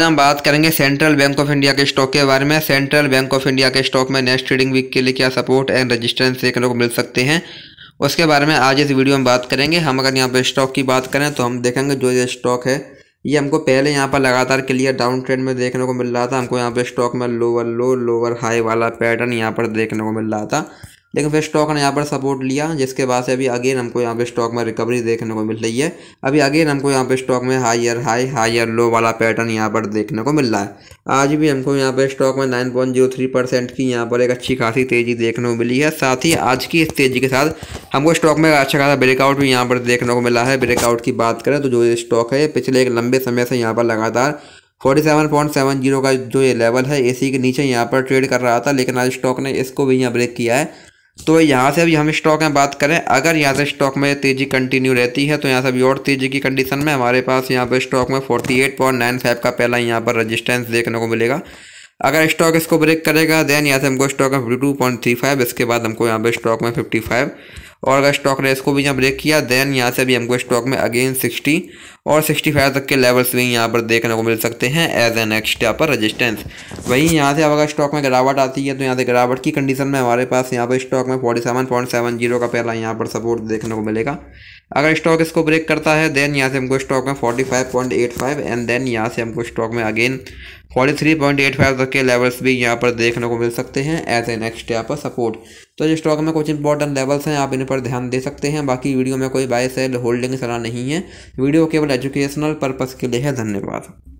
हम बात करेंगे सेंट्रल बैंक ऑफ इंडिया के स्टॉक के बारे में सेंट्रल बैंक ऑफ इंडिया के स्टॉक में नेक्स्ट ट्रेडिंग वीक के लिए क्या सपोर्ट एंड रजिस्ट्रेंस देखने को मिल सकते हैं उसके बारे में आज इस वीडियो में बात करेंगे हम अगर यहाँ पर स्टॉक की बात करें तो हम देखेंगे जो ये स्टॉक है ये हमको पहले यहाँ पर लगातार क्लियर डाउन ट्रेंड में देखने को मिल रहा था हमको यहाँ पर स्टॉक में लोअर लो लोअर हाई वाला पैटर्न यहाँ पर देखने को मिल रहा था लेकिन फिर स्टॉक ने यहाँ पर सपोर्ट लिया जिसके बाद से अभी अगेन हमको यहाँ पे स्टॉक में रिकवरी देखने को मिल रही है अभी अगेन हमको यहाँ पे स्टॉक में हायर हाई हायर लो वाला पैटर्न यहाँ पर देखने को मिल रहा है आज भी हमको यहाँ पे स्टॉक में nine point zero three percent की यहाँ पर एक अच्छी खासी तेज़ी देखने को मिली है साथ ही आज की इस तेज़ी के साथ हमको स्टॉक में अच्छा खासा ब्रेकआउट भी यहाँ पर देखने को मिला है ब्रेकआउट की बात करें तो जो ये स्टॉक है पिछले एक लंबे समय से यहाँ पर लगातार 47.70 का जो ये लेवल है इसी के नीचे यहाँ पर ट्रेड कर रहा था लेकिन आज स्टॉक ने इसको भी यहाँ ब्रेक किया है तो यहाँ से अभी हम स्टॉक में बात करें अगर यहाँ से स्टॉक में तेज़ी कंटिन्यू रहती है तो यहाँ से अभी और तेज़ी की कंडीशन में हमारे पास यहाँ पर स्टॉक में 48.95 का पहला यहाँ पर रजिस्टेंस देखने को मिलेगा अगर स्टॉक इसको ब्रेक करेगा देन यहाँ से हमको स्टॉक में fifty two point three five इसके बाद हमको यहाँ पे स्टॉक में फिफ्टी फाइव और अगर स्टॉक ने इसको भी यहाँ ब्रेक किया देन यहाँ से भी हमको स्टॉक में अगेन सिक्सटी और 65 तक के लेवल्स भी यहाँ पर देखने को मिल सकते हैं एज एन यहाँ पर रजिस्टेंस वहीं यहाँ से अब अगर स्टॉक में गिरावट आती है तो यहाँ से गिरावट की कंडीशन में हमारे पास यहाँ पर स्टॉक में जीरो का पहला यहाँ पर सपोर्ट देखने को मिलेगा अगर स्टॉक इसको ब्रेक करता है देन यहाँ से हमको स्टॉक में फोर्टी एंड देन यहाँ से हमको स्टॉक में अगेन फाइव तक के लेवल्स भी यहाँ पर देखने को मिल सकते हैं एज एन यहाँ पर सपोर्ट तो जो स्टॉक में कुछ इंपॉर्टेंट लेवल्स हैं आप इन पर ध्यान दे सकते हैं बाकी वीडियो में कोई बाय सेल होल्डिंग सलाह नहीं है वीडियो केवल एजुकेशनल पर्पज़ के लिए है धन्यवाद